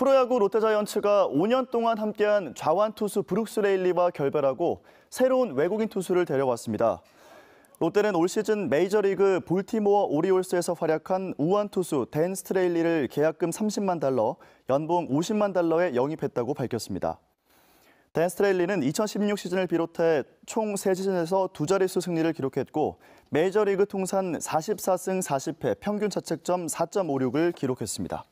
프로야구 롯데자이언츠가 5년 동안 함께한 좌완 투수 브룩스 레일리와 결별하고 새로운 외국인 투수를 데려왔습니다. 롯데는 올 시즌 메이저리그 볼티모어 오리올스에서 활약한 우완 투수 댄 스트레일리를 계약금 30만 달러, 연봉 50만 달러에 영입했다고 밝혔습니다. 댄 스트레일리는 2016 시즌을 비롯해 총 3시즌에서 두 자릿수 승리를 기록했고 메이저리그 통산 44승 40패 평균 자책점 4.56을 기록했습니다.